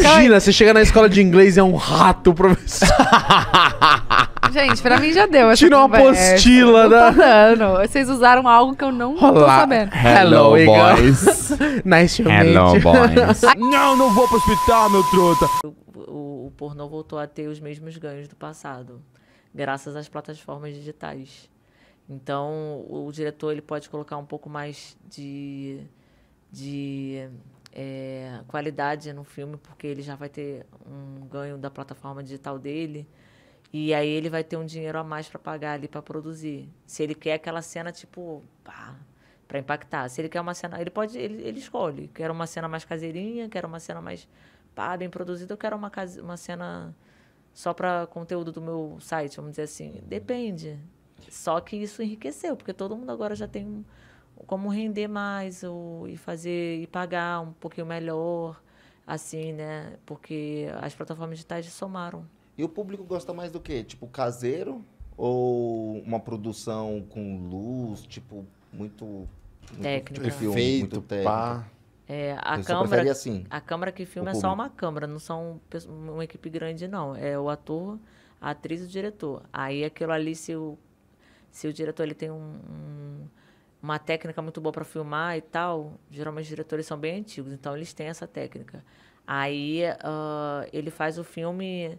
Imagina, você chega na escola de inglês e é um rato, professor. Gente, pra mim já deu. Tirou uma apostila, né? Não tô né? Vocês usaram algo que eu não tô sabendo. Hello, Hello, boys. nice to meet you. Hello, boys. Não, não vou pro hospital, meu truta. O, o pornô voltou a ter os mesmos ganhos do passado, graças às plataformas digitais. Então, o diretor ele pode colocar um pouco mais de de é, qualidade no filme, porque ele já vai ter um ganho da plataforma digital dele. E aí ele vai ter um dinheiro a mais para pagar ali para produzir. Se ele quer aquela cena tipo, pá, para impactar. Se ele quer uma cena, ele pode, ele, ele escolhe. Quer uma cena mais caseirinha, quer uma cena mais pá, bem produzida, eu quero uma case, uma cena só para conteúdo do meu site, vamos dizer assim. Depende. Só que isso enriqueceu, porque todo mundo agora já tem um, como render mais ou, e fazer e pagar um pouquinho melhor, assim, né? Porque as plataformas digitais somaram. E o público gosta mais do que? Tipo, caseiro ou uma produção com luz, tipo, muito, muito técnica. Tipo, filme, muito pá. É, a Você câmera, assim, a câmera que filma é só uma câmera, não são um, uma equipe grande, não. É o ator, a atriz e o diretor. Aí aquilo ali, se o, se o diretor ele tem um, um uma técnica muito boa para filmar e tal. Geralmente os diretores são bem antigos, então eles têm essa técnica. Aí uh, ele faz o filme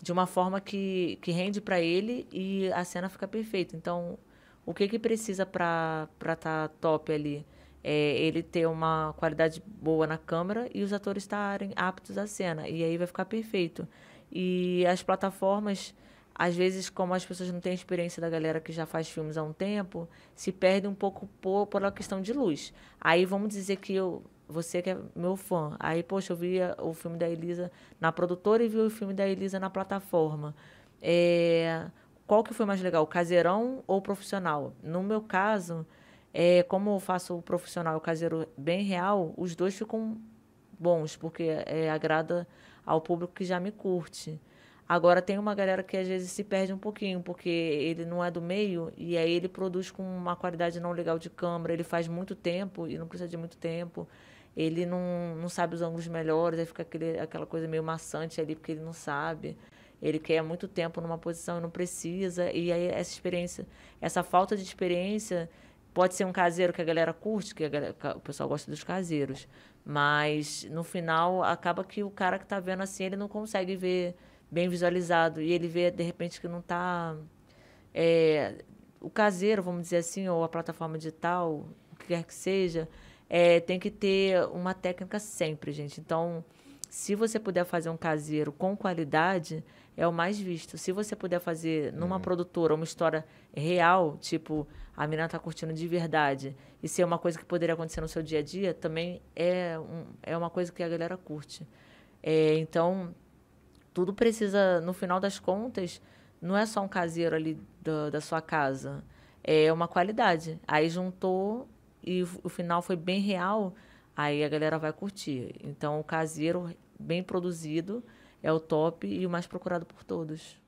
de uma forma que, que rende para ele e a cena fica perfeita. Então, o que que precisa para estar tá top ali? É ele ter uma qualidade boa na câmera e os atores estarem aptos à cena. E aí vai ficar perfeito. E as plataformas às vezes, como as pessoas não têm experiência da galera que já faz filmes há um tempo, se perde um pouco por, por uma questão de luz. Aí vamos dizer que eu, você que é meu fã, aí, poxa, eu vi o filme da Elisa na produtora e vi o filme da Elisa na plataforma. É, qual que foi mais legal, caseirão ou profissional? No meu caso, é, como eu faço o profissional e o caseiro bem real, os dois ficam bons, porque é, agrada ao público que já me curte. Agora tem uma galera que às vezes se perde um pouquinho, porque ele não é do meio e aí ele produz com uma qualidade não legal de câmera, ele faz muito tempo e não precisa de muito tempo. Ele não, não sabe os ângulos melhores, aí fica aquele, aquela coisa meio maçante ali, porque ele não sabe. Ele quer muito tempo numa posição e não precisa. E aí essa experiência, essa falta de experiência pode ser um caseiro que a galera curte, que galera, o pessoal gosta dos caseiros. Mas no final acaba que o cara que está vendo assim, ele não consegue ver bem visualizado. E ele vê, de repente, que não está. É, o caseiro, vamos dizer assim, ou a plataforma digital, o que quer que seja, é, tem que ter uma técnica sempre, gente. Então, se você puder fazer um caseiro com qualidade, é o mais visto. Se você puder fazer numa hum. produtora uma história real, tipo, a menina tá curtindo de verdade, e ser é uma coisa que poderia acontecer no seu dia a dia, também é, um, é uma coisa que a galera curte. É, então, tudo precisa, no final das contas, não é só um caseiro ali da, da sua casa. É uma qualidade. Aí juntou e o final foi bem real, aí a galera vai curtir. Então, o caseiro bem produzido é o top e o mais procurado por todos.